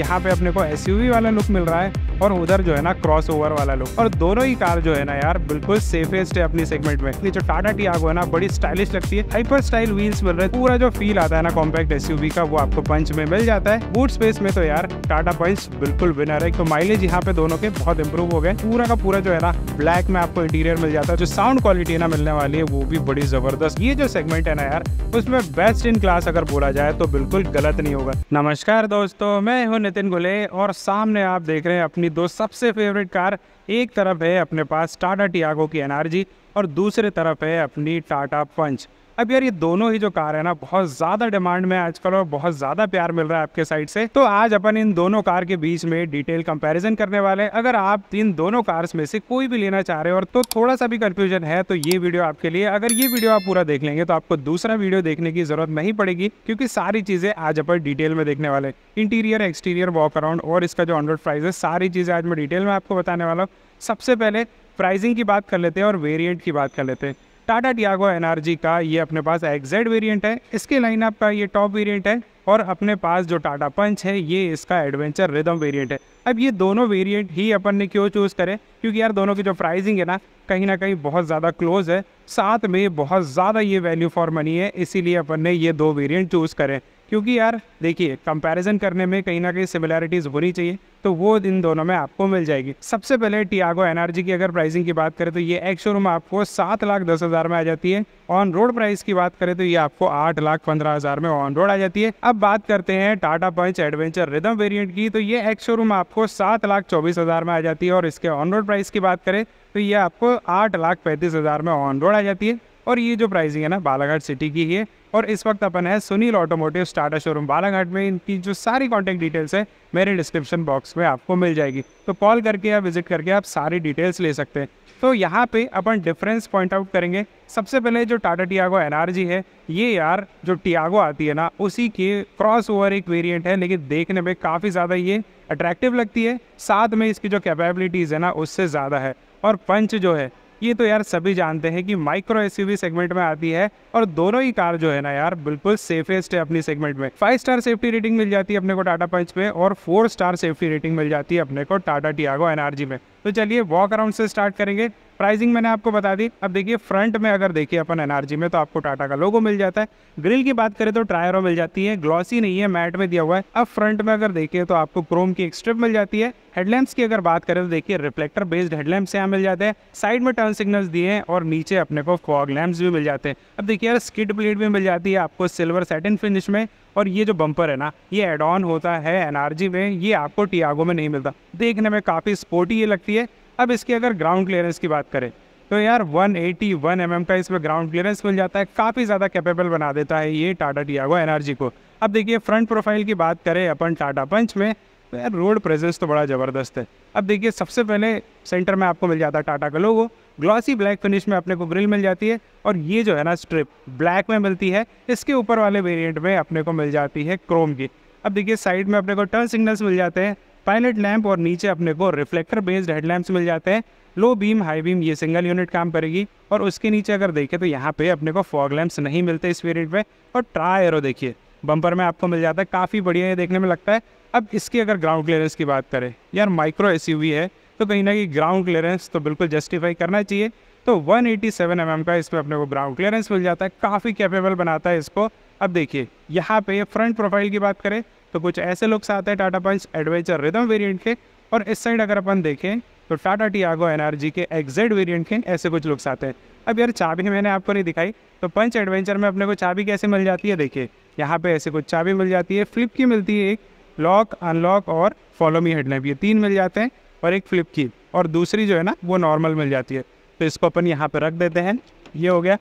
यहाँ पे अपने को एस वाला लुक मिल रहा है और उधर जो है ना क्रॉस ओवर वाला लुक और दोनों ही कार जो है ना यार बिल्कुल सेफेस्ट है अपनी सेगमेंट में जो टाटा टियागो है ना बड़ी स्टाइलिश लगती है हाइपर स्टाइल व्हील्स मिल रहे पूरा जो फील आता है ना कॉम्पैक्ट एस का वो आपको पंच में मिल जाता है बूट स्पेस में तो यार टाटा पंच बिल्कुल विनर है तो माइलेज यहाँ पे दोनों के बहुत इंप्रूव हो गए पूरा का पूरा जो है ना ब्लैक में आपको इंटीरियर मिल जाता है जो साउंड क्वालिटी ना मिलने वाली है वो भी बड़ी जबरदस्त ये जो सेगमेंट है ना यार उसमें बेस्ट इन क्लास अगर बोला जाए तो बिल्कुल गलत नहीं होगा नमस्कार दोस्तों मैं हूँ नितिन गुले और सामने आप देख रहे हैं अपनी दो सबसे फेवरेट कार एक तरफ है अपने पास टाटा टियागो की एनआरजी और दूसरे तरफ है अपनी टाटा पंच अब यार ये दोनों ही जो कार है ना बहुत ज़्यादा डिमांड में आजकल और बहुत ज़्यादा प्यार मिल रहा है आपके साइड से तो आज अपन इन दोनों कार के बीच में डिटेल कंपेरिजन करने वाले हैं अगर आप इन दोनों कार्स में से कोई भी लेना चाह रहे हो और तो थोड़ा सा भी कन्फ्यूजन है तो ये वीडियो आपके लिए अगर ये वीडियो आप पूरा देख लेंगे तो आपको दूसरा वीडियो देखने की जरूरत नहीं पड़ेगी क्योंकि सारी चीज़ें आज अपन डिटेल में देखने वाले इंटीरियर एक्सटीरियर वॉक अराउंड और इसका जो ऑनरोड प्राइस है सारी चीज़ें आज मैं डिटेल में आपको बताने वाला हूँ सबसे पहले प्राइसिंग की बात कर लेते हैं और वेरिएंट की बात कर लेते हैं टाटा टियागो एन का ये अपने पास एग्जैक्ट वेरिएंट है इसके लाइनअप का ये टॉप वेरिएंट है और अपने पास जो टाटा पंच है ये इसका एडवेंचर रिदम वेरिएंट है अब ये दोनों वेरिएंट ही अपन ने क्यों चूज़ करें क्योंकि यार दोनों की जो प्राइसिंग है ना कहीं ना कहीं बहुत ज़्यादा क्लोज है साथ में बहुत ज़्यादा ये वैल्यू फॉर मनी है इसीलिए अपन ने ये दो वेरिएंट चूज़ करें क्योंकि यार देखिए कंपैरिजन करने में कहीं ना कहीं सिमिलैरिटीज़ होनी चाहिए तो वो इन दोनों में आपको मिल जाएगी सबसे पहले टियागो एनआरजी की अगर प्राइसिंग की बात करें तो ये एक शोरूम आपको सात लाख दस हज़ार में आ जाती है ऑन रोड प्राइस की बात करें तो ये आपको आठ लाख पंद्रह हज़ार में ऑन रोड आ जाती है अब बात करते हैं Tata Punch Adventure Rhythm variant की तो ये एक शोरूम आपको सात लाख चौबीस हज़ार में आ जाती है और इसके ऑन रोड प्राइस की बात करें तो ये आपको आठ लाख पैंतीस हज़ार में ऑन रोड आ जाती है और ये जो प्राइसिंग है ना बालाघाट सिटी की ही है और इस वक्त अपन है Sunil automotive starter showroom Balaghat में इनकी जो सारी कॉन्टैक्ट डिटेल्स है मेरे डिस्क्रिप्शन बॉक्स में आपको मिल जाएगी तो कॉल करके या विजिट करके आप सारी डिटेल्स ले सकते हैं तो यहाँ पे अपन डिफरेंस पॉइंट आउट करेंगे सबसे पहले जो टाटा टियागो एन है ये यार जो टियागो आती है ना उसी के क्रॉस ओवर एक वेरिएंट है लेकिन देखने में काफ़ी ज़्यादा ये अट्रैक्टिव लगती है साथ में इसकी जो कैपेबिलिटीज़ है ना उससे ज़्यादा है और पंच जो है ये तो यार सभी जानते हैं कि माइक्रो एस सेगमेंट में आती है और दोनों ही कार जो है ना यार बिल्कुल सेफेस्ट है अपनी सेगमेंट में फाइव स्टार सेफ्टी रेटिंग मिल जाती है अपने को टाटा पंच में और फोर स्टार सेफ्टी रेटिंग मिल जाती है अपने को टाटा टियागो एनआरजी में तो चलिए वॉक अराउंड से स्टार्ट करेंगे प्राइसिंग मैंने आपको बता दी अब देखिए फ्रंट में अगर देखिए अपन एनआरजी में तो आपको टाटा का लोगो मिल जाता है ग्रिल की बात करें तो ट्रायरो मिल जाती है ग्लॉसी नहीं है मैट में दिया हुआ है अब फ्रंट में अगर देखिए तो आपको क्रोम की एक स्ट्रिप मिल जाती है हेडलैम्प्स की अगर बात करें तो देखिए रिफ्लेक्टर बेस्ड हेडलैम्प्स यहाँ मिल जाते हैं साइड में टर्न सिग्नल्स दिए हैं और नीचे अपने को फॉग लैम्प्स भी मिल जाते हैं अब देखिए यार स्किड प्लेट भी मिल जाती है आपको सिल्वर सेटिन फिनिश में और ये जो बम्पर है ना ये एड ऑन होता है एनआरजी में ये आपको टियागो में नहीं मिलता देखने में काफ़ी स्पोर्टी ये लगती है अब इसकी अगर ग्राउंड क्लियरेंस की बात करें तो यार 181 एटी mm का इसमें ग्राउंड क्लियरेंस मिल जाता है काफ़ी ज़्यादा कैपेबल बना देता है ये टाटा टियागो एनआरजी को अब देखिए फ्रंट प्रोफाइल की बात करें अपन टाटा पंच में तो यार रोड प्रेजेंस तो बड़ा ज़बरदस्त है अब देखिए सबसे पहले सेंटर में आपको मिल जाता है टाटा का लोगो ग्लॉसी ब्लैक फिनिश में अपने को ग्रिल मिल जाती है और ये जो है ना स्ट्रिप ब्लैक में मिलती है इसके ऊपर वाले वेरिएंट में अपने को मिल जाती है क्रोम की अब देखिए साइड में अपने को टर्न सिग्नल्स मिल जाते हैं पायलट लैंप और नीचे अपने को रिफ्लेक्टर बेस्ड हेडलैम्प्स मिल जाते हैं लो बीम हाई बीम ये सिंगल यूनिट काम करेगी और उसके नीचे अगर देखें तो यहाँ पे अपने को फॉग लैम्प्स नहीं मिलते इस वेरियंट में और ट्रायरो एरो देखिए बम्पर में आपको मिल जाता है काफ़ी बढ़िया ये देखने में लगता है अब इसकी अगर ग्राउंड क्लियरेंस की बात करें यार माइक्रो एस है तो कहीं ना कहीं ग्राउंड क्लियरेंस तो बिल्कुल जस्टिफाई करना चाहिए तो 187 एटी mm का इसमें अपने को ग्राउंड क्लियरेंस मिल जाता है काफ़ी कैपेबल बनाता है इसको अब देखिए यहाँ पे फ्रंट प्रोफाइल की बात करें तो कुछ ऐसे लुक्स आते हैं Tata Punch Adventure Rhythm variant के और इस साइड अगर अपन देखें तो टाटा टियागो एनआरजी के एग्जेड वेरिएंट के ऐसे कुछ लुक्स आते हैं अब यार चाबी मैंने आपको नहीं दिखाई तो पंच एडवेंचर में अपने को चाबी कैसे मिल जाती है देखिए यहाँ पे ऐसे कुछ चाबी मिल जाती है फ्लिप की मिलती है एक लॉक अनलॉक और फॉलो मी हेडलैम्प ये तीन मिल जाते हैं और एक फ्लिप की और दूसरी जो है ना वो नॉर्मल मिल जाती है तो इसको अपन यहाँ पर रख देते हैं ये हो गया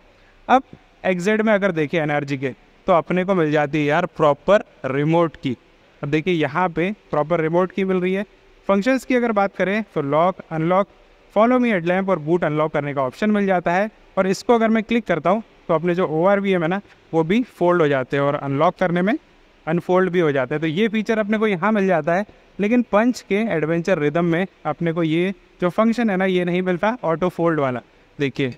अब एग्जेड में अगर देखें एनर्जी के तो अपने को मिल जाती है यार प्रॉपर रिमोट की अब देखिए यहाँ पे प्रॉपर रिमोट की मिल रही है फंक्शंस की अगर बात करें तो lock unlock follow me headlamp और बूट अनलॉक करने का ऑप्शन मिल जाता है और इसको अगर मैं क्लिक करता हूँ तो अपने जो ओ आर है ना वो भी फोल्ड हो जाते हैं और अनलॉक करने में अनफोल्ड भी हो जाते हैं तो ये फीचर अपने को यहाँ मिल जाता है लेकिन पंच के एडवेंचर रिदम में अपने को ये जो फंक्शन है ना ये नहीं मिलता ऑटो फोल्ड वाला देखिए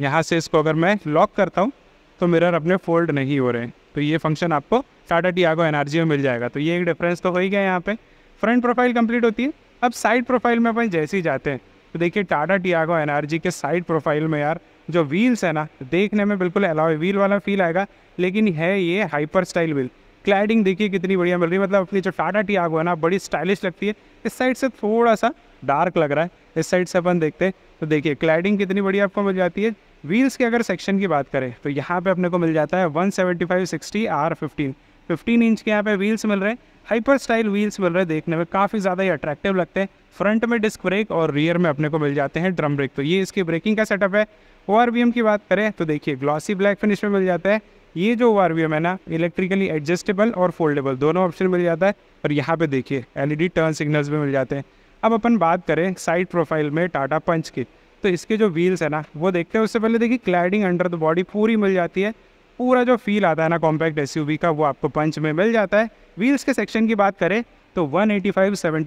यहाँ से इसको अगर मैं लॉक करता हूँ तो मिरर अपने फोल्ड नहीं हो रहे तो ये फंक्शन आपको टाटा टियागो एनर्जी में मिल जाएगा तो ये एक डिफरेंस तो हो ही गया यहाँ पे फ्रंट प्रोफाइल कंप्लीट होती है अब साइड प्रोफाइल में अपन जैसे ही जाते हैं तो देखिए टाटा टियागो एनर्जी के साइड प्रोफाइल में यार जो व्हील्स है ना देखने में बिल्कुल अलाव व्हील वाला फील आएगा लेकिन है ये हाइपर स्टाइल व्हील क्लाइडिंग देखिए कितनी बढ़िया मिल रही है मतलब अपनी जो टाटा टियागो है ना बड़ी स्टाइलिश लगती है इस साइड से थोड़ा सा डार्क लग रहा है इस साइड से अपन देखते हैं तो देखिए क्लाइडिंग कितनी बढ़िया आपको मिल जाती है व्हील्स के अगर सेक्शन की बात करें तो यहाँ पे अपने को मिल जाता है one seventy five sixty R fifteen fifteen inch के यहाँ पे व्हील्स मिल रहे हैं हाइपर स्टाइल व्हील्स मिल रहे हैं देखने में काफ़ी ज़्यादा ही अट्रैक्टिव लगते हैं फ्रंट में डिस्क ब्रेक और रियर में अपने को मिल जाते हैं ड्रम ब्रेक तो ये इसकी ब्रेकिंग का सेटअप है ओ की बात करें तो देखिए ग्लॉसी ब्लैक फिनिश में मिल जाता है ये जो व्यूम है ना इलेक्ट्रिकली एडजस्टेबल और फोल्डेबल दोनों ऑप्शन मिल जाता है और यहाँ पे देखिए एलईडी टर्न सिग्नल्स भी मिल जाते हैं अब अपन बात करें साइड प्रोफाइल में टाटा पंच की तो इसके जो व्हील्स है ना वो देखते हैं उससे पहले देखिए क्लाइडिंग अंडर द बॉडी पूरी मिल जाती है पूरा जो फील आता है ना कॉम्पैक्ट एस का वो आपको पंच में मिल जाता है व्हील्स के सेक्शन की बात करें तो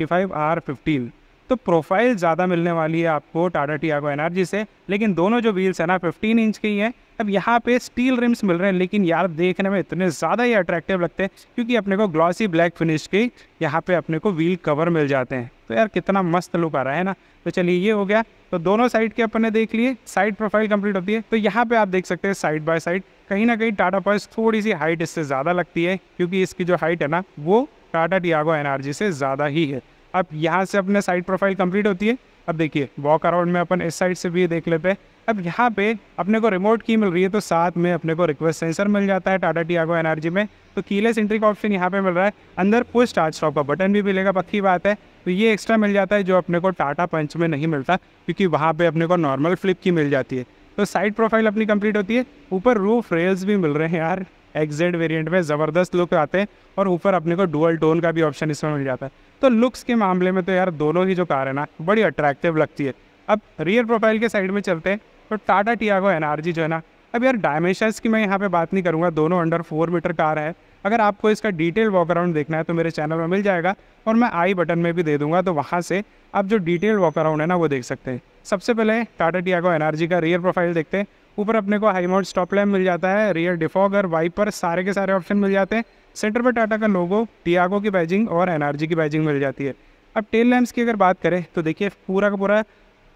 फाइव आर फिफ्टीन तो प्रोफाइल ज़्यादा मिलने वाली है आपको टाटा टियागो एनर्जी से लेकिन दोनों जो व्हील्स हैं ना 15 इंच की हैं अब यहाँ पे स्टील रिम्स मिल रहे हैं लेकिन यार देखने में इतने ज़्यादा ही अट्रैक्टिव लगते हैं क्योंकि अपने को ग्लॉसी ब्लैक फिनिश के यहाँ पे अपने को व्हील कवर मिल जाते हैं तो यार कितना मस्त लुक आ रहा है ना तो चलिए ये हो गया तो दोनों साइड के अपन ने देख लिए साइड प्रोफाइल कंप्लीट होती है तो यहाँ पे आप देख सकते हैं साइड बाय साइड कहीं ना कहीं टाटा पॉइस थोड़ी सी हाइट इससे ज़्यादा लगती है क्योंकि इसकी जो हाइट है ना वो टाटा टियागो एनआरजी से ज़्यादा ही है अब यहाँ से अपने साइड प्रोफाइल कंप्लीट होती है अब देखिए वॉक अराउंड में अपन इस साइड से भी देख लेते हैं अब यहाँ पे अपने को रिमोट की मिल रही है तो साथ में अपने को रिक्वेस्ट सेंसर मिल जाता है टाटा टियागो एनर्जी में तो कीलेस एंट्री का ऑप्शन यहाँ पे मिल रहा है अंदर पुश स्टार्ट स्टॉप का बटन भी मिलेगा पक्की बात है तो ये एक्स्ट्रा मिल जाता है जो अपने को टाटा पंच में नहीं मिलता क्योंकि वहाँ पर अपने को नॉर्मल फ्लिप की मिल जाती है तो साइड प्रोफाइल अपनी कंप्लीट होती है ऊपर रूफ रेल्स भी मिल रहे हैं यार एक्जेड वेरिएंट में ज़बरदस्त लुक आते हैं और ऊपर अपने को डुअल टोन का भी ऑप्शन इसमें मिल जाता है तो लुक्स के मामले में तो यार दोनों ही जो कार है ना बड़ी अट्रैक्टिव लगती है अब रियर प्रोफाइल के साइड में चलते हैं तो टाटा टियागो एन जो है ना अब यार डायमेंशंस की मैं यहाँ पे बात नहीं करूँगा दोनों अंडर फोर मीटर कार है अगर आपको इसका डिटेल वॉकअराउंड देखना है तो मेरे चैनल में मिल जाएगा और मैं आई बटन में भी दे दूंगा तो वहाँ से आप जो डिटेल वॉकअराउंड है ना वो देख सकते हैं सबसे पहले टाटा टियागो एन का रियर प्रोफाइल देखते हैं ऊपर अपने को हाई माउंट स्टॉप लैम्प मिल जाता है रियर डिफॉगर वाइपर सारे के सारे ऑप्शन मिल जाते हैं सेंटर पर टाटा का लोगो टियागो की बैजिंग और एनआरजी की बैजिंग मिल जाती है अब टेल लैम्प्स की अगर बात करें तो देखिए पूरा का पूरा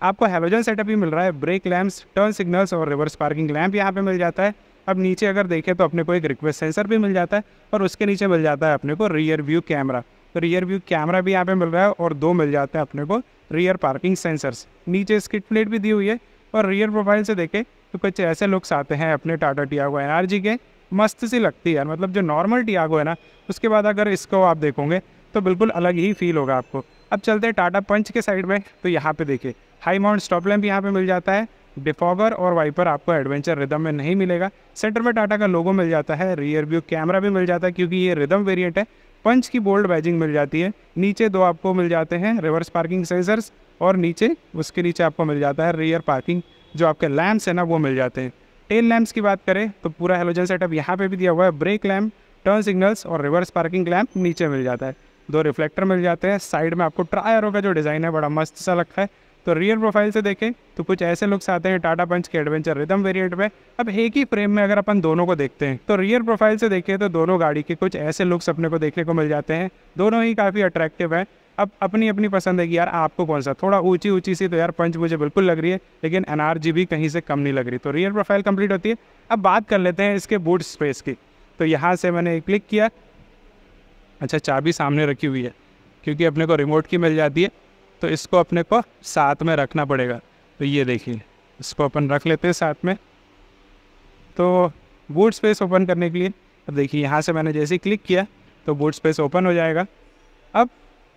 आपको हेलोजन सेटअप ही मिल रहा है ब्रेक लैम्प्स टर्न सिग्नल्स और रिवर्स पार्किंग लैम्प यहाँ पे मिल जाता है अब नीचे अगर देखें तो अपने को एक रिक्वेस्ट सेंसर भी मिल जाता है और उसके नीचे मिल जाता है अपने को रियर व्यू कैमरा तो रियर व्यू कैमरा भी यहाँ पे मिल रहा है और दो मिल जाते हैं अपने को रियर पार्किंग सेंसर्स नीचे स्किट प्लेट भी दी हुई है और रियर प्रोफाइल से देखें तो कुछ ऐसे लुक्स आते हैं अपने टाटा टियागो एन के मस्त सी लगती है मतलब जो नॉर्मल टियागो है ना उसके बाद अगर इसको आप देखोगे तो बिल्कुल अलग ही फील होगा आपको अब चलते हैं टाटा पंच के साइड में तो यहाँ पे देखिए हाई माउंट स्टॉप लैम्प यहाँ पे मिल जाता है डिफॉगर और वाइपर आपको एडवेंचर रिदम में नहीं मिलेगा सेंटर में टाटा का लोगो मिल जाता है रियर व्यू कैमरा भी मिल जाता है क्योंकि ये रिदम वेरिएंट है पंच की बोल्ड बैजिंग मिल जाती है नीचे दो आपको मिल जाते हैं रिवर्स पार्किंग सेंसर्स और नीचे उसके नीचे आपको मिल जाता है रियर पार्किंग जो आपके लैम्प्स हैं ना वो मिल जाते हैं टेल लैम्प्स की बात करें तो पूरा हेलोजन सेटअप यहाँ पे भी दिया हुआ है ब्रेक लैम्प टर्न सिग्नल्स और रिवर्स पार्किंग लैम्प नीचे मिल जाता है दो रिफ्लेक्टर मिल जाते हैं साइड में आपको ट्रायरों का जो डिज़ाइन है बड़ा मस्त सा लगता है तो रियर प्रोफाइल से देखें तो कुछ ऐसे लुक्स आते हैं टाटा पंच के एडवेंचर रिदम वेरिएंट में अब एक ही फ्रेम में अगर अपन दोनों को देखते हैं तो रियर प्रोफाइल से देखें तो दोनों गाड़ी के कुछ ऐसे लुक्स अपने को देखने को मिल जाते हैं दोनों ही काफ़ी अट्रैक्टिव हैं अब अपनी अपनी पसंद है कि यार आपको कौन सा थोड़ा ऊंची ऊंची सी तो यार पंच मुझे बिल्कुल लग रही है लेकिन एन भी कहीं से कम नहीं लग रही तो रियर प्रोफाइल कंप्लीट होती है अब बात कर लेते हैं इसके बूट स्पेस की तो यहाँ से मैंने क्लिक किया अच्छा चाबी सामने रखी हुई है क्योंकि अपने को रिमोट की मिल जाती है तो इसको अपने को साथ में रखना पड़ेगा तो ये देखिए इसको अपन रख लेते हैं साथ में तो बूट स्पेस ओपन करने के लिए अब देखिए यहाँ से मैंने जैसे क्लिक किया तो बूट स्पेस ओपन हो जाएगा अब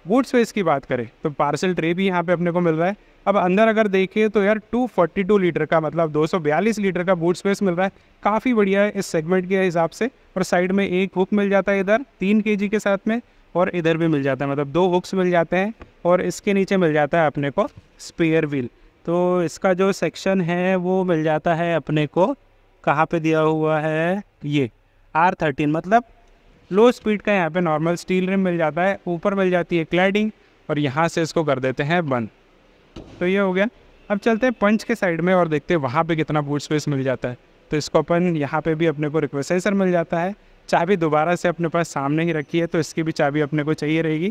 बूट स्पेस की बात करें तो पार्सल ट्रे भी यहाँ पे अपने को मिल रहा है अब अंदर अगर देखें तो यार 242 लीटर का मतलब 242 लीटर का बूट स्पेस मिल रहा है काफ़ी बढ़िया है इस सेगमेंट के हिसाब से और साइड में एक हुक मिल जाता है इधर तीन के के साथ में और इधर भी मिल जाता है मतलब दो हुक्स मिल जाते हैं और इसके नीचे मिल जाता है अपने को स्पेयर व्हील तो इसका जो सेक्शन है वो मिल जाता है अपने को कहाँ पे दिया हुआ है ये आर थर्टीन मतलब लो स्पीड का यहाँ पे नॉर्मल स्टील रिम मिल जाता है ऊपर मिल जाती है क्लैडिंग और यहाँ से इसको कर देते हैं बंद तो ये हो गया अब चलते हैं पंच के साइड में और देखते हैं वहाँ पे कितना बूट स्पेस मिल जाता है तो इसको अपन यहाँ पे भी अपने को रिक्वेसाइजर मिल जाता है चाबी दोबारा से अपने पास सामने ही रखी है तो इसकी भी चाबी अपने को चाहिए रहेगी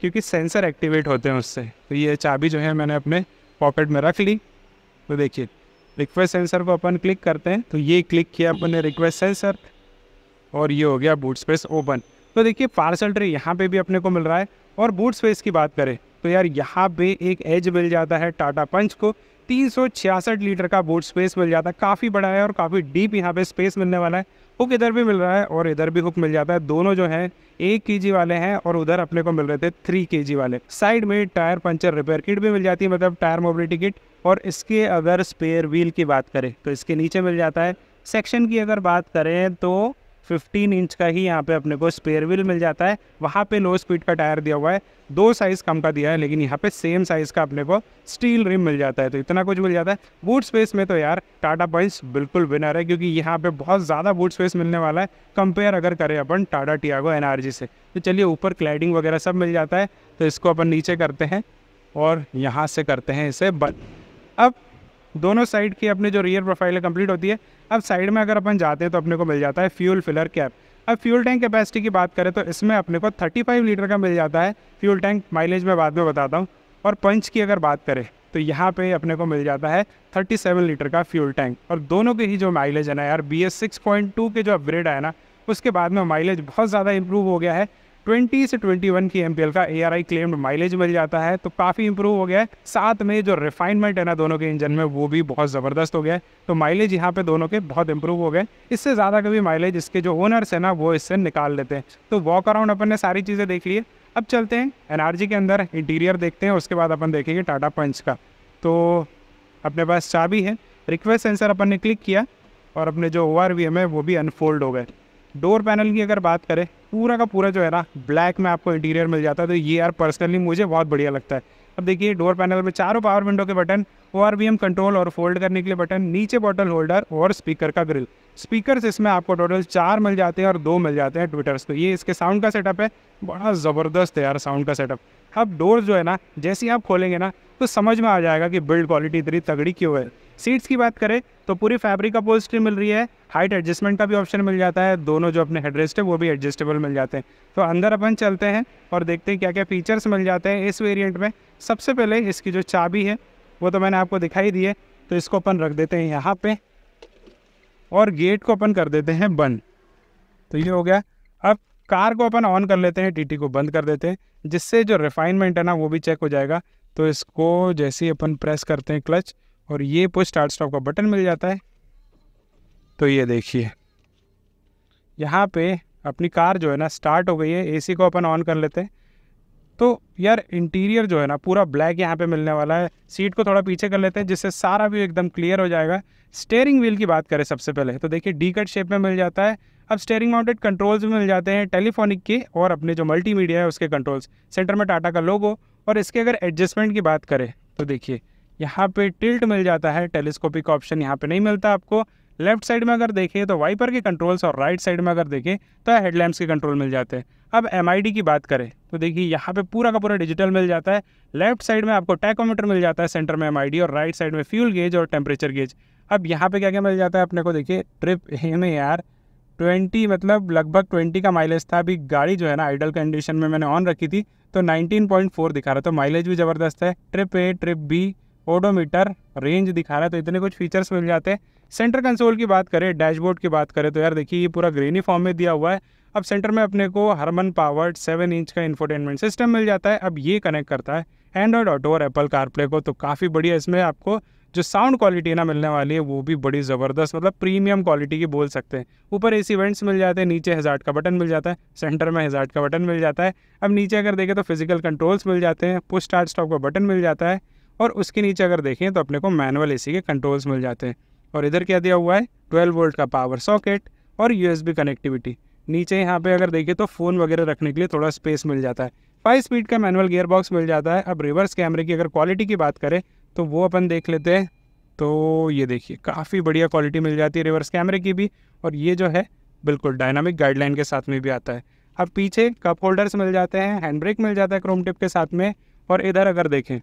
क्योंकि सेंसर एक्टिवेट होते हैं उससे तो ये चाबी जो है मैंने अपने पॉकेट में रख ली तो देखिए रिक्वेस्ट सेंसर को अपन क्लिक करते हैं तो ये क्लिक किया अपन ने रिक्वेस्ट सेंसर और ये हो गया बूट स्पेस ओपन तो देखिए पार्सल ट्रे यहाँ पे भी अपने को मिल रहा है और बूट स्पेस की बात करें तो यार यहाँ पे एक एज मिल जाता है टाटा पंच को तीन लीटर का बूट स्पेस मिल जाता है काफ़ी बड़ा है और काफ़ी डीप यहाँ पे स्पेस मिलने वाला है हुक इधर भी मिल रहा है और इधर भी हुक मिल जाता है दोनों जो हैं एक के वाले हैं और उधर अपने को मिल रहे थे थ्री के वाले साइड में टायर पंचर रिपेयर किट भी मिल जाती है मतलब टायर मोबिलिटी किट और इसके अगर स्पेयर व्हील की बात करें तो इसके नीचे मिल जाता है सेक्शन की अगर बात करें तो 15 इंच का ही यहाँ पे अपने को स्पेयर व्हील मिल जाता है वहाँ पे लो स्पीड का टायर दिया हुआ है दो साइज़ कम का दिया है लेकिन यहाँ पे सेम साइज़ का अपने को स्टील रिम मिल जाता है तो इतना कुछ मिल जाता है बूट स्पेस में तो यार टाटा पॉइंट बिल्कुल विनर है क्योंकि यहाँ पे बहुत ज़्यादा बूट स्पेस मिलने वाला है कंपेयर अगर करें अपन टाटा टियागो एन से तो चलिए ऊपर क्लाइडिंग वगैरह सब मिल जाता है तो इसको अपन नीचे करते हैं और यहाँ से करते हैं इसे बंद अब दोनों साइड की अपनी जो रियर प्रोफाइल है कंप्लीट होती है अब साइड में अगर अपन जाते हैं तो अपने को मिल जाता है फ्यूल फिलर कैप अब फ्यूल टैंक कैपेसिटी की बात करें तो इसमें अपने को 35 लीटर का मिल जाता है फ्यूल टैंक माइलेज मैं बाद में बताता हूँ और पंच की अगर बात करें तो यहाँ पे अपने को मिल जाता है 37 लीटर का फ्यूल टैंक और दोनों के ही जो माइलेज है ना यार बी एस के जो अपग्रेड आया ना उसके बाद में माइलेज बहुत ज़्यादा इंप्रूव हो गया है 20 से 21 की एम का ए आर क्लेम्ड माइलेज मिल जाता है तो काफ़ी इंप्रूव हो गया है साथ में जो रिफाइनमेंट है ना दोनों के इंजन में वो भी बहुत ज़बरदस्त हो गया है तो माइलेज यहाँ पे दोनों के बहुत इंप्रूव हो गए इससे ज़्यादा कभी माइलेज इसके जो ओनर्स हैं ना वो इससे निकाल लेते हैं तो वॉक अराउंड अपन ने सारी चीज़ें देख ली है अब चलते हैं एनआरजी के अंदर इंटीरियर देखते हैं उसके बाद अपन देखेंगे टाटा पंच का तो अपने पास चाबी है रिक्वेस्ट सेंसर अपन ने क्लिक किया और अपने जो ओ है वो भी अनफोल्ड हो गए डोर पैनल की अगर बात करें पूरा का पूरा जो है ना ब्लैक में आपको इंटीरियर मिल जाता है तो ये यार पर्सनली मुझे बहुत बढ़िया लगता है अब देखिए डोर पैनल में चारों पावर विंडो के button O R M control और फोल्ड करने के लिए बटन नीचे बॉटल होल्डर और स्पीकर का ग्रिल स्पीकर्स इसमें आपको टोटल चार मिल जाते हैं और दो मिल जाते हैं ट्विटर्स तो ये इसके साउंड का सेटअप है बड़ा ज़बरदस्त है यार साउंड का सेटअप अब डोर जो है ना जैसे ही आप खोलेंगे ना तो समझ में आ जाएगा कि बिल्ड क्वालिटी इतनी तगड़ी क्यों है सीट्स की बात करें तो पूरी फैब्रिक पोस्ट मिल रही है हाइट एडजस्टमेंट का भी ऑप्शन मिल जाता है दोनों जो अपने हेडरेस्ट है वो भी एडजस्टेबल मिल जाते हैं तो अंदर अपन चलते हैं और देखते हैं क्या क्या फीचर्स मिल जाते हैं इस वेरियंट में सबसे पहले इसकी जो चाबी है वो तो मैंने आपको दिखाई दी है तो इसको अपन रख देते हैं यहाँ पर और गेट को अपन कर देते हैं बंद तो ये हो गया अब कार को अपन ऑन कर लेते हैं टीटी को बंद कर देते हैं जिससे जो रिफाइनमेंट है ना वो भी चेक हो जाएगा तो इसको जैसे ही अपन प्रेस करते हैं क्लच और ये पुश स्टार्ट स्टॉप का बटन मिल जाता है तो ये देखिए यहाँ पे अपनी कार जो है ना स्टार्ट हो गई है एसी को अपन ऑन कर लेते हैं तो यार इंटीरियर जो है ना पूरा ब्लैक यहाँ पे मिलने वाला है सीट को थोड़ा पीछे कर लेते हैं जिससे सारा व्यू एकदम क्लियर हो जाएगा स्टेयरिंग व्हील की बात करें सबसे पहले तो देखिए डी कट शेप में मिल जाता है अब स्टेयरिंग माउंटेड कंट्रोल्स भी मिल जाते हैं टेलीफोनिक के और अपने जो मल्टीमीडिया है उसके कंट्रोल्स सेंटर में टाटा का लोगो और इसके अगर एडजस्टमेंट की बात करें तो देखिए यहाँ पे टिल्ट मिल जाता है टेलीस्कोपिक ऑप्शन यहाँ पे नहीं मिलता आपको लेफ्ट साइड में अगर देखें तो वाइपर के कंट्रोल्स और राइट साइड में अगर देखें तो हेडलैम्प्स के कंट्रोल मिल जाते हैं अब एम की बात करें तो देखिए यहाँ पे पूरा का पूरा डिजिटल मिल जाता है लेफ्ट साइड में आपको टैकोमीटर मिल जाता है सेंटर में एम और राइट साइड में फ्यूल गेज और टेम्परेचर गेज अब यहाँ पे क्या क्या मिल जाता है अपने को देखिए ट्रिप एम यार ट्वेंटी मतलब लगभग ट्वेंटी का माइलेज था अभी गाड़ी जो है ना आइडल कंडीशन में मैंने ऑन रखी थी तो नाइनटीन पॉइंट फोर दिखा रहा तो माइलेज भी ज़बरदस्त है trip A trip B odometer range दिखा रहा है तो इतने कुछ फीचर्स मिल जाते हैं सेंटर कंसोल की बात करें डैशबोर्ड की बात करें तो यार देखिए ये पूरा ग्रेनी फॉर्म में दिया हुआ है अब सेंटर में अपने को हरमन पावर्ड सेवन इंच का इन्फोटेनमेंट सिस्टम मिल जाता है अब ये कनेक्ट करता है एंड्रॉयड ऑटो और एप्पल कारप्ले को तो काफ़ी बढ़िया इसमें आपको जो साउंड क्वालिटी ना मिलने वाली है वो भी बड़ी ज़बरदस्त मतलब प्रीमियम क्वालिटी की बोल सकते हैं ऊपर एसी वेंट्स मिल जाते हैं नीचे हजार्ट का बटन मिल जाता है सेंटर में हजार्ट का बटन मिल जाता है अब नीचे अगर देखें तो फिजिकल कंट्रोल्स मिल जाते हैं पुश स्टार्ट स्टॉप का बटन मिल जाता है और उसके नीचे अगर देखें तो अपने को मैनुअल एसी के कंट्रोल्स मिल जाते हैं और इधर क्या दिया हुआ है 12 वोल्ट का पावर सॉकेट और यूएसबी कनेक्टिविटी नीचे यहाँ पे अगर देखें तो फ़ोन वगैरह रखने के लिए थोड़ा स्पेस मिल जाता है फाइव स्पीड का मैनुअल गियर बॉक्स मिल जाता है अब रिवर्स कैमरे की अगर क्वालिटी की बात करें तो वो अपन देख लेते हैं तो ये देखिए काफ़ी बढ़िया क्वालिटी मिल जाती है रिवर्स कैमरे की भी और ये जो है बिल्कुल डायनामिक गाइडलाइन के साथ में भी आता है अब पीछे कप होल्डर्स मिल जाते हैं हैंड ब्रेक मिल जाता है क्रोम टिप के साथ में और इधर अगर देखें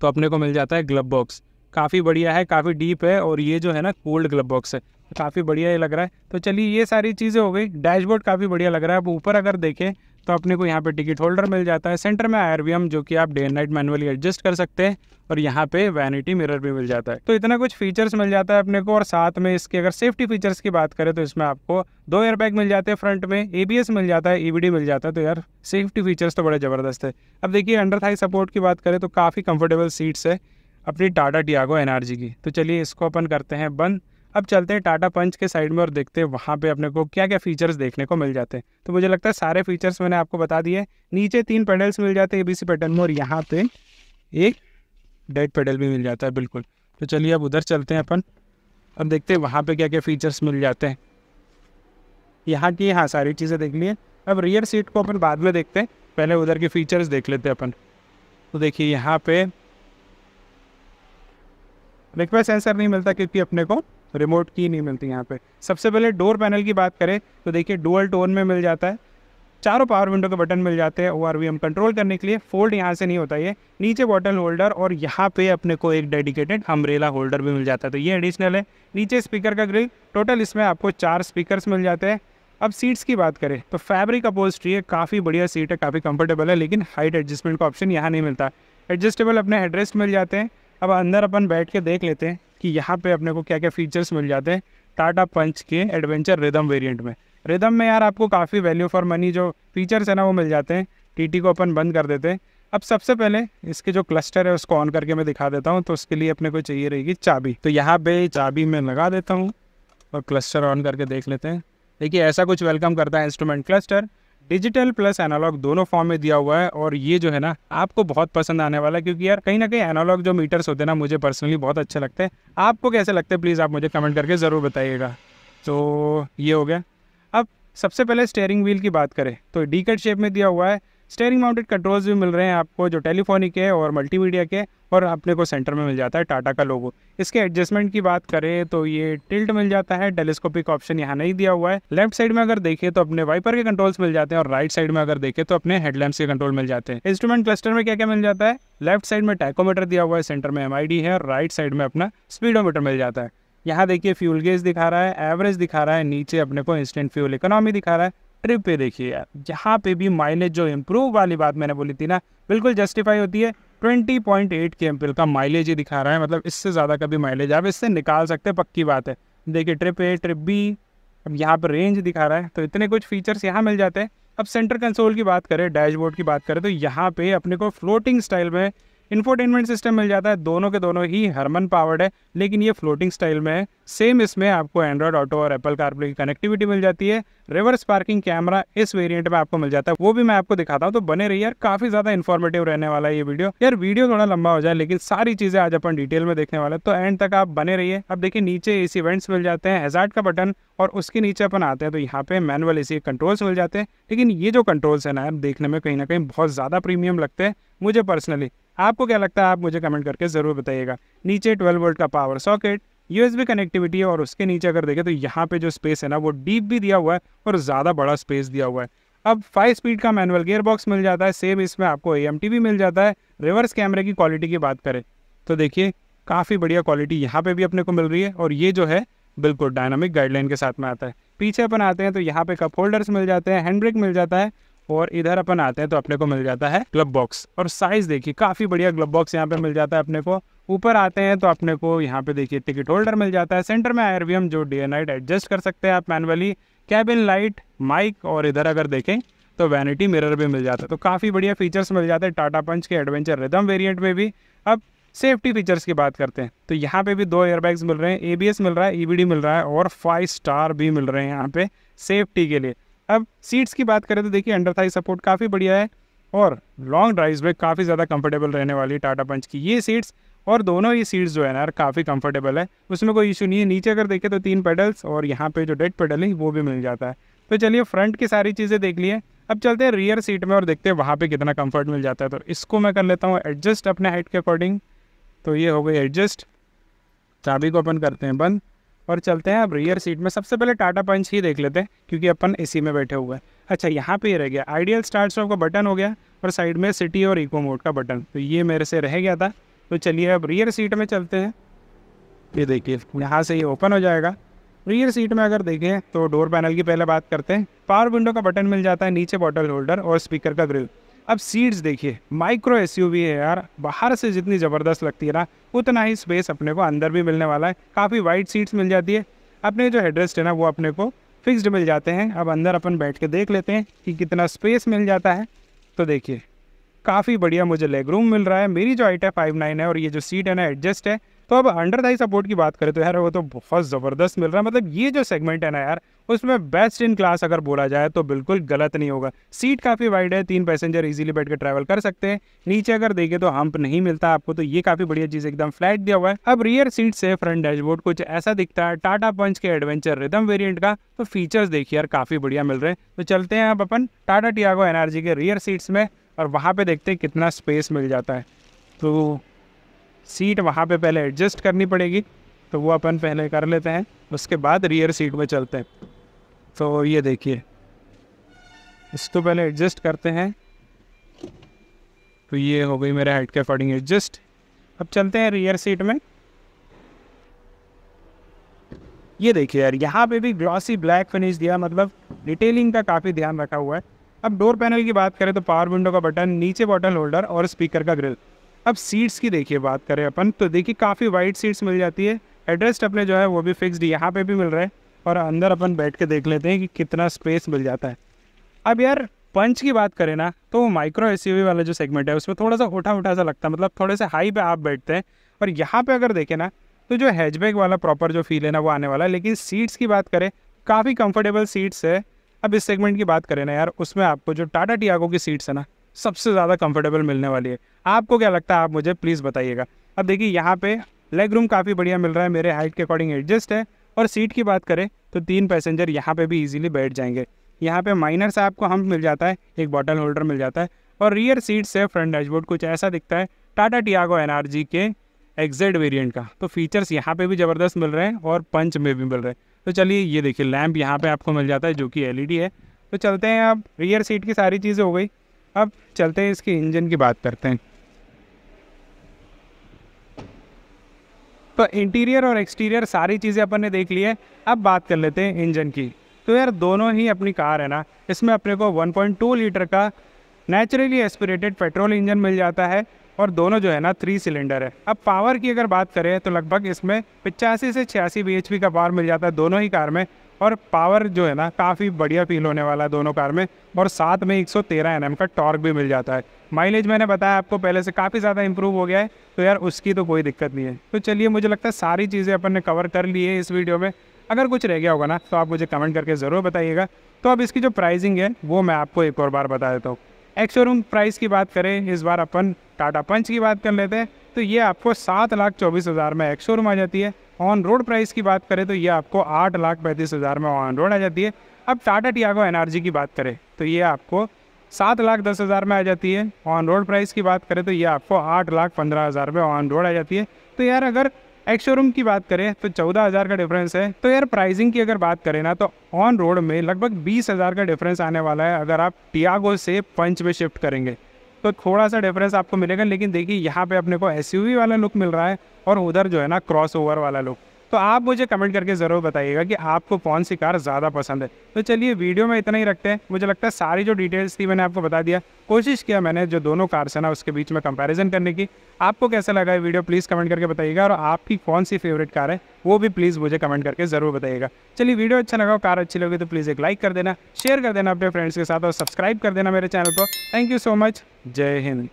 तो अपने को मिल जाता है ग्लब बॉक्स काफ़ी बढ़िया है काफ़ी डीप है और ये जो है ना कोल्ड ग्लब बॉक्स है काफ़ी बढ़िया ये लग रहा है तो चलिए ये सारी चीज़ें हो गई डैशबोर्ड काफ़ी बढ़िया लग रहा है अब ऊपर अगर देखें तो अपने को यहाँ पे टिकट होल्डर मिल जाता है सेंटर में आयरवीएम जो कि आप day and night manually adjust कर सकते हैं और यहाँ पे वैनिटी मिरर भी मिल जाता है तो इतना कुछ फीचर्स मिल जाता है अपने को और साथ में इसके अगर सेफ्टी फीचर्स की बात करें तो इसमें आपको दो एयरबैग मिल जाते हैं फ्रंट में एबीएस मिल जाता है ईवीडी e मिल जाता है तो यार सेफ्टी फीचर्स तो बड़े ज़बरदस्त है अब देखिए अंडर थाई सपोर्ट की बात करें तो काफ़ी कंफर्टेबल सीट्स है अपनी टाटा टियागो एनआरजी की तो चलिए इसको अपन करते हैं बंद अब चलते हैं टाटा पंच के साइड में और देखते हैं वहाँ पे अपने को क्या क्या फीचर्स देखने को मिल जाते हैं तो मुझे लगता है सारे फीचर्स मैंने आपको बता दिए नीचे तीन पेडल्स मिल जाते हैं ए पैटर्न में और यहाँ पे एक डेड पेडल भी मिल जाता है बिल्कुल तो चलिए अब उधर चलते हैं अपन अब देखते हैं वहाँ पर क्या क्या फ़ीचर्स मिल जाते हैं यहाँ की हाँ सारी चीज़ें देख ली अब रियर सीट को अपन बाद में देखते हैं पहले उधर के फीचर्स देख लेते हैं अपन तो देखिए यहाँ पे रिक्वेस्ट सेंसर नहीं मिलता क्योंकि अपने को रिमोट की नहीं मिलती यहाँ पे सबसे पहले डोर पैनल की बात करें तो देखिए डुअल टोन में मिल जाता है चारों पावर विंडो के बटन मिल जाते हैं O R V M control करने के लिए फोल्ड यहाँ से नहीं होता ये नीचे बॉटल होल्डर और यहाँ पे अपने को एक डेडिकेटेड हमरेला होल्डर भी मिल जाता है तो ये एडिशनल है नीचे स्पीकर का ग्रिल टोटल इसमें आपको चार स्पीकर्स मिल जाते हैं अब सीट्स की बात करें तो फैब्रिक अपोस्ट्री है काफ़ी बढ़िया सीट है काफ़ी कंफर्टेबल है लेकिन हाइट एडजस्टमेंट का ऑप्शन यहाँ नहीं मिलता एडजस्टेबल अपने हेडरेस्ट मिल जाते हैं अब अंदर अपन बैठ के देख लेते हैं कि यहाँ पे अपने को क्या क्या फीचर्स मिल जाते हैं टाटा पंच के एडवेंचर रिदम वेरिएंट में रिदम में यार आपको काफ़ी वैल्यू फॉर मनी जो फीचर्स है ना वो मिल जाते हैं टीटी को अपन बंद कर देते हैं अब सबसे पहले इसके जो क्लस्टर है उसको ऑन करके मैं दिखा देता हूँ तो उसके लिए अपने को चाहिए रहेगी चाबी तो यहाँ पे चाबी मैं लगा देता हूँ और क्लस्टर ऑन करके देख लेते हैं देखिए ऐसा कुछ वेलकम करता है instrument cluster digital plus analogue दोनों फॉर्म में दिया हुआ है और ये जो है ना आपको बहुत पसंद आने वाला है क्योंकि यार कहीं ना कहीं एनालॉग जो मीटर्स होते हैं ना मुझे पर्सनली बहुत अच्छे लगते हैं आपको कैसे लगते हैं प्लीज़ आप मुझे कमेंट करके ज़रूर बताइएगा तो ये हो गया अब सबसे पहले स्टेयरिंग व्हील की बात करें तो डी कट शेप में दिया हुआ है स्टेयरिंग माउंटेड कंट्रोल्स भी मिल रहे हैं आपको जो टेलीफोनिक है और मल्टीमीडिया के और अपने को सेंटर में मिल जाता है टाटा का लोगो इसके एडजस्टमेंट की बात करें तो ये टिल्ट मिल जाता है टेलीस्कोपिक ऑप्शन यहाँ नहीं दिया हुआ है लेफ्ट साइड में अगर देखें तो अपने वाइपर के कंट्रोल्स मिल जाते हैं और राइट साइड में अगर देखें तो अपने हेडलैम्प्स के कंट्रोल मिल जाते हैं इंस्ट्रूमेंट क्लस्टर में क्या क्या मिल जाता है लेफ्ट साइड में टाइकोमीटर दिया हुआ है सेंटर में एम है और राइट साइड में अपना स्पीडोमीटर मिल जाता है यहाँ देखिए फ्यूल गेज दिखा रहा है एवरेज दिखा रहा है नीचे अपने को इंस्टेंट फ्यूल इकोनॉमी दिखा रहा है ट्रिप पे देखिए यार जहाँ पे भी माइलेज जो इम्प्रूव वाली बात मैंने बोली थी ना बिल्कुल जस्टिफाई होती है twenty point eight K M का माइलेज ही दिखा रहा है मतलब इससे ज़्यादा का भी माइलेज आप इससे निकाल सकते हैं पक्की बात है देखिए ट्रिप ए ट्रिप बी अब यहाँ पर रेंज दिखा रहा है तो इतने कुछ फीचर्स यहाँ मिल जाते हैं अब सेंटर कंसोल की बात करें डैशबोर्ड की बात करें तो यहाँ पे अपने को फ्लोटिंग स्टाइल में इन्फोटेनमेंट सिस्टम मिल जाता है दोनों के दोनों ही हरमन पावर्ड है लेकिन ये फ्लोटिंग स्टाइल में है सेम इसमें आपको एंड्रॉयड ऑटो और एप्पल कारप्ले की कनेक्टिविटी मिल जाती है रिवर्स पार्किंग कैमरा इस वेरिएंट में आपको मिल जाता है वो भी मैं आपको दिखाता हूँ तो बने रही यार काफी ज्यादा इन्फॉर्मेटिव रहने वाला है ये वीडियो यार वीडियो थोड़ा लंबा हो जाए लेकिन सारी चीजें आज अपन डिटेल में देखने वाले तो एंड तक आप बने रहिए अब देखिए नीचे एसी इवेंट्स मिल जाते हैं हेजार्ट का बटन और उसके नीचे अपन आते हैं तो यहाँ पे मैनुअल एसी कंट्रोल्स मिल जाते हैं लेकिन ये जो कंट्रोल्स है ना यार देखने में कहीं ना कहीं बहुत ज्यादा प्रीमियम लगते हैं मुझे पर्सनली आपको क्या लगता है आप मुझे कमेंट करके ज़रूर बताइएगा नीचे ट्वेल्व वोल्ट का पावर सॉकेट यूएसबी कनेक्टिविटी है और उसके नीचे अगर देखें तो यहाँ पे जो स्पेस है ना वो डीप भी दिया हुआ है और ज़्यादा बड़ा स्पेस दिया हुआ है अब फाइव स्पीड का मैनुअल गेयर बॉक्स मिल जाता है सेम इसमें आपको ए भी मिल जाता है रिवर्स कैमरे की क्वालिटी की बात करें तो देखिए काफ़ी बढ़िया क्वालिटी यहाँ पे भी अपने को मिल रही है और ये जो है बिल्कुल डायनामिक गाइडलाइन के साथ में आता है पीछे अपन आते हैं तो यहाँ पे कप होल्डर्स मिल जाते हैं हैंड ब्रेक मिल जाता है और इधर अपन आते हैं तो अपने को मिल जाता है ग्लब बॉक्स और साइज देखिए काफ़ी बढ़िया ग्लब बॉक्स यहाँ पे मिल जाता है अपने को ऊपर आते हैं तो अपने को यहाँ पे देखिए टिकट होल्डर मिल जाता है सेंटर में आयरवीएम जो डे नाइट एडजस्ट कर सकते हैं आप मैनुअली कैबिन लाइट माइक और इधर अगर देखें तो वैनिटी मिरर भी मिल जाता है तो काफ़ी बढ़िया फीचर्स मिल जाते हैं टाटा पंच के एडवेंचर रिदम वेरिएंट में भी अब सेफ्टी फीचर्स की बात करते हैं तो यहाँ पे भी दो एयरबैग्स मिल रहे हैं एबीएस मिल रहा है ईबीडी e मिल रहा है और फाइव स्टार भी मिल रहे हैं यहाँ पे सेफ्टी के लिए अब सीट्स की बात करें तो देखिए अंडर थाई सपोर्ट काफ़ी बढ़िया है और लॉन्ग ड्राइव्स में काफ़ी ज़्यादा कंफर्टेबल रहने वाली है टाटा पंच की ये सीट्स और दोनों ही सीट्स जो है ना काफ़ी कंफर्टेबल है उसमें कोई इशू नहीं है नीचे अगर देखें तो तीन पेडल्स और यहाँ पे जो डेड पेडल है वो भी मिल जाता है तो चलिए फ्रंट की सारी चीज़ें देख लिए अब चलते हैं रियर सीट में और देखते हैं वहाँ पर कितना कम्फर्ट मिल जाता है तो इसको मैं कर लेता हूँ एडजस्ट अपने हाइट के अकॉर्डिंग तो ये हो गई एडजस्ट चाबी को अपन करते हैं बंद और चलते हैं अब रियर सीट में सबसे पहले टाटा पंच ही देख लेते हैं क्योंकि अपन इसी में बैठे हुए हैं अच्छा यहाँ पे ये रह गया आइडियल स्टार्ट स्टॉप का बटन हो गया और साइड में सिटी और इको मोड का बटन तो ये मेरे से रह गया था तो चलिए अब रियर सीट में चलते हैं ये देखिए यहाँ से ये ओपन हो जाएगा रियर सीट में अगर देखें तो डोर पैनल की पहले बात करते हैं पावर विंडो का बटन मिल जाता है नीचे बॉटल होल्डर और स्पीकर का ग्रिल अब सीट्स देखिए माइक्रो एस है यार बाहर से जितनी ज़बरदस्त लगती है ना उतना ही स्पेस अपने को अंदर भी मिलने वाला है काफ़ी वाइड सीट्स मिल जाती है अपने जो हेडरेस्ट है ना वो अपने को फिक्स्ड मिल जाते हैं अब अंदर अपन बैठ के देख लेते हैं कि कितना स्पेस मिल जाता है तो देखिए काफ़ी बढ़िया मुझे लेग रूम मिल रहा है मेरी जो आइट है फाइव नाइन है और ये जो सीट है ना एडजस्ट है तो अब अंडर दाई सपोर्ट की बात करें तो यार वो तो बहुत ज़बरदस्त मिल रहा है मतलब ये जो सेगमेंट है ना यार उसमें बेस्ट इन क्लास अगर बोला जाए तो बिल्कुल गलत नहीं होगा सीट काफ़ी वाइड है तीन पैसेंजर इजीली बैठ कर ट्रैवल कर सकते हैं नीचे अगर देखें तो हम्प नहीं मिलता आपको तो ये काफ़ी बढ़िया चीज़ एकदम फ्लैट दिया हुआ है अब रियर सीट से फ्रंट डैशबोर्ड कुछ ऐसा दिखता है टाटा पंच के एडवेंचर रिदम वेरियंट का तो फीचर्स देखिए यार काफ़ी बढ़िया मिल रहे हैं तो चलते हैं अब अपन टाटा टियागो एनआरजी के रियर सीट्स में और वहाँ पर देखते हैं कितना स्पेस मिल जाता है तो सीट वहाँ पे पहले एडजस्ट करनी पड़ेगी तो वो अपन पहले कर लेते हैं उसके बाद रियर सीट में चलते हैं तो ये देखिए इसको तो पहले एडजस्ट करते हैं तो ये हो गई मेरे हेड के अकॉर्डिंग एडजस्ट अब चलते हैं रियर सीट में ये देखिए यार यहाँ पे भी ग्लॉसी ब्लैक फिनिश दिया मतलब डिटेलिंग का काफ़ी ध्यान रखा हुआ है अब डोर पैनल की बात करें तो पावर विंडो का बटन नीचे बॉटल होल्डर और स्पीकर का ग्रिल अब सीट्स की देखिए बात करें अपन तो देखिए काफ़ी वाइड सीट्स मिल जाती है एड्रेस्ट अपने जो है वो भी फिक्स्ड यहाँ पे भी मिल रहा है और अंदर अपन बैठ के देख लेते हैं कि कितना स्पेस मिल जाता है अब यार पंच की बात करें ना तो माइक्रो एस वाला जो सेगमेंट है उसमें थोड़ा सा उठा उठा सा लगता है मतलब थोड़े से हाई पे आप बैठते हैं और यहाँ पे अगर देखें ना तो जो हैचबैक वाला प्रॉपर जो फील है ना वो आने वाला है लेकिन सीट्स की बात करें काफ़ी कम्फर्टेबल सीट्स है अब इस सेगमेंट की बात करें ना यार उसमें आपको जो टाटा टियागो की सीट्स है ना सबसे ज़्यादा कंफर्टेबल मिलने वाली है आपको क्या लगता है आप मुझे प्लीज़ बताइएगा अब देखिए यहाँ पे लेग रूम काफ़ी बढ़िया मिल रहा है मेरे हाइट के अकॉर्डिंग एडजस्ट है और सीट की बात करें तो तीन पैसेंजर यहाँ पे भी इजीली बैठ जाएंगे यहाँ पे माइनर से आपको हम मिल जाता है एक बॉटल होल्डर मिल जाता है और रियर सीट से फ्रंट डैशबोर्ड कुछ ऐसा दिखता है टाटा टियागो एन के एग्जेड वेरियंट का तो फीचर्स यहाँ पर भी ज़बरदस्त मिल रहे हैं और पंच में भी मिल रहे हैं तो चलिए ये देखिए लैम्प यहाँ पर आपको मिल जाता है जो कि एल है तो चलते हैं अब रियर सीट की सारी चीज़ें हो गई अब चलते हैं इसके इंजन की बात करते हैं तो इंटीरियर और एक्सटीरियर सारी चीज़ें अपन ने देख ली है अब बात कर लेते हैं इंजन की तो यार दोनों ही अपनी कार है ना इसमें अपने को 1.2 लीटर का नेचुरली एस्पिरेटेड पेट्रोल इंजन मिल जाता है और दोनों जो है ना थ्री सिलेंडर है अब पावर की अगर बात करें तो लगभग इसमें पिचासी से छियासी बी का पावर मिल जाता है दोनों ही कार में और पावर जो है ना काफ़ी बढ़िया फील होने वाला है दोनों कार में और साथ में 113 सौ का टॉर्क भी मिल जाता है माइलेज मैंने बताया आपको पहले से काफ़ी ज़्यादा इम्प्रूव हो गया है तो यार उसकी तो कोई दिक्कत नहीं है तो चलिए मुझे लगता है सारी चीज़ें अपन ने कवर कर ली है इस वीडियो में अगर कुछ रह गया होगा ना तो आप मुझे कमेंट करके ज़रूर बताइएगा तो अब इसकी जो प्राइसिंग है वो मैं आपको एक और बार बता देता हूँ एक्स शोरूम प्राइस की बात करें इस बार अपन टाटा पंच की बात कर लेते हैं तो ये आपको सात लाख चौबीस हज़ार में एक्स शोरूम आ जाती है ऑन रोड प्राइस की बात करें तो ये आपको आठ लाख पैंतीस हज़ार में ऑन रोड आ जाती है अब टाटा टियागो एनआरजी की बात करें तो ये आपको सात लाख दस हज़ार में आ जाती है ऑन रोड प्राइस की बात करें तो ये आपको आठ लाख पंद्रह हज़ार में ऑन रोड आ जाती है तो यार अगर एक्स शोरूम की बात करें तो चौदह हज़ार का डिफरेंस है तो यार प्राइसिंग की अगर बात करें ना तो ऑन रोड में लगभग बीस हज़ार का डिफरेंस आने वाला है अगर आप टियागो से पंच में शिफ्ट करेंगे तो थोड़ा सा डिफरेंस आपको मिलेगा लेकिन देखिए यहाँ पे अपने को एस वाला लुक मिल रहा है और उधर जो है ना क्रॉस ओवर वाला लुक तो आप मुझे कमेंट करके ज़रूर बताइएगा कि आपको कौन सी कार ज़्यादा पसंद है तो चलिए वीडियो में इतना ही रखते हैं मुझे लगता है सारी जो डिटेल्स थी मैंने आपको बता दिया कोशिश किया मैंने जो दोनों कार्स है ना उसके बीच में कंपैरिजन करने की आपको कैसा लगा है वीडियो प्लीज़ कमेंट करके बताइएगा और आपकी कौन सी फेवरेट कार है वो भी प्लीज़ मुझे कमेंट करके ज़रूर बताइएगा चलिए वीडियो अच्छा लगा कार अच्छी लगी तो प्लीज़ एक लाइक कर देना शेयर कर देना अपने फ्रेंड्स के साथ और सब्सक्राइब कर देना मेरे चैनल को थैंक यू सो मच जय हिंद